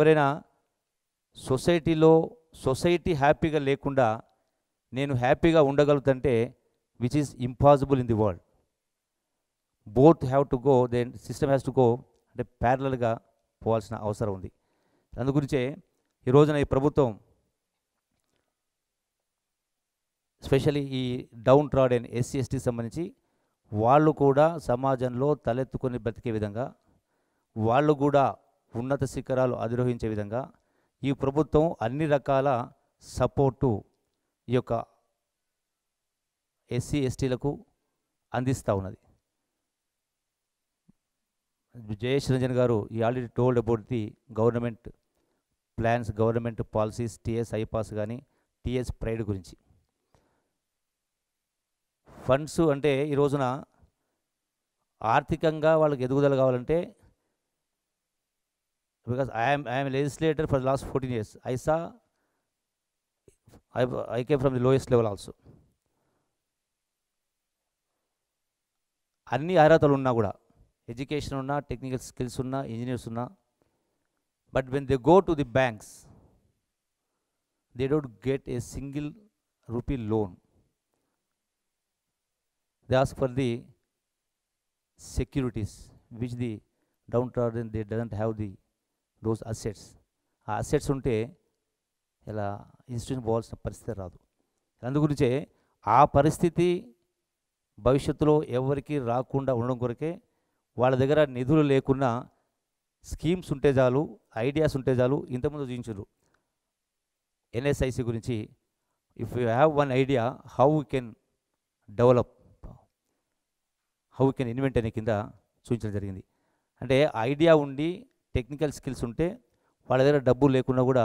ఎవరైనా సొసైటీలో సొసైటీ హ్యాపీగా లేకుండా నేను హ్యాపీగా ఉండగలుగుతుంటే which is impossible in the world both have to go then system has to go అంటే ప్యారలల్గా పోవాల్సిన అవసరం ఉంది అందు గురించే ఈ రోజున ఈ ప్రభుత్వం స్పెషల్లీ ఈ డౌన్ ట్రాడ్ అండ్ ఎస్సీ ఎస్టీకి సంబంధించి వాళ్ళు కూడా సమాజంలో తలెత్తుకొని బ్రతికే విధంగా వాళ్ళు కూడా ఉన్నత శిఖరాలు అధిరోహించే విధంగా ఈ ప్రభుత్వం అన్ని రకాల సపోర్టు ఈ యొక్క ఎస్సీ ఎస్టీలకు అందిస్తూ ఉన్నది జయేష్ రంజన్ గారు ఈ already told about the government plans government policies TS iPASS కానీ టీఎస్ ప్రైడ్ గురించి ఫండ్స్ అంటే ఈ రోజున ఆర్థికంగా వాళ్ళకి ఎదుగుదల కావాలంటే because I am I am a legislator for the last 14 years. I saw. I I came from the lowest level also. అన్ని అర్హతలు ఉన్నా కూడా ఎడ్యుకేషన్ ఉన్నా టెక్నికల్ స్కిల్స్ ఉన్నా ఇంజనీర్స్ ఉన్నా but when they go to the banks they don't get a single rupee loan they ask for the securities which the downtrodden they doesn't have the those assets ఆ assets ఉంటే ఇలా institution పోవాల్సిన పరిస్థితి రాదు అందుగురించే ఆ పరిస్థితి భవిష్యత్తులో ఎవరికి రాకుండా ఉండడం కొరకే వాళ్ళ దగ్గర నిధులు లేకున్నా స్కీమ్స్ ఉంటే చాలు ఐడియాస్ ఉంటే చాలు ఇంతకుముందు చూపించారు ఎన్ఎస్ఐసి గురించి if you have one idea how can develop how can invent అనే కింద చూపించడం జరిగింది అంటే ఐడియా ఉండి టెక్నికల్ స్కిల్స్ ఉంటే వాళ్ళ దగ్గర డబ్బు లేకుండా కూడా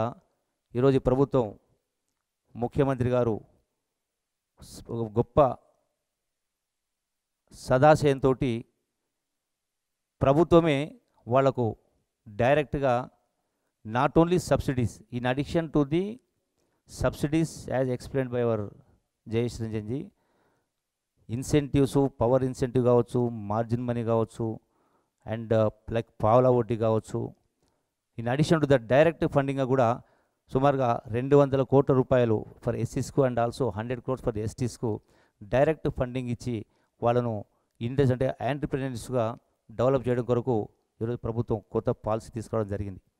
ఈరోజు ప్రభుత్వం ముఖ్యమంత్రి గారు గొప్ప సదాశయంతో ప్రభుత్వమే వాళ్లకు డైరెక్ట్గా not only subsidies in addition to the subsidies as explain by our Jayesh incentives power incentive కావచ్చు మార్జిన్ మనీ కావచ్చు అండ్ లైక్ uh, పావుల వడ్డీ కావచ్చు in addition to that direct funding కూడా సుమారుగా రెండు వందల కోట్ల రూపాయలు ఫర్ ఎస్సీస్కు and also hundred crores for ఎస్టీస్కు డైరెక్ట్ ఫండింగ్ ఇచ్చి వాళ్ళను ఇండస్ అంటే ఆంటర్ప్రినర్స్గా డెవలప్ చేయడం కొరకు ఈరోజు ప్రభుత్వం కొత్త పాలసీ తీసుకోవడం జరిగింది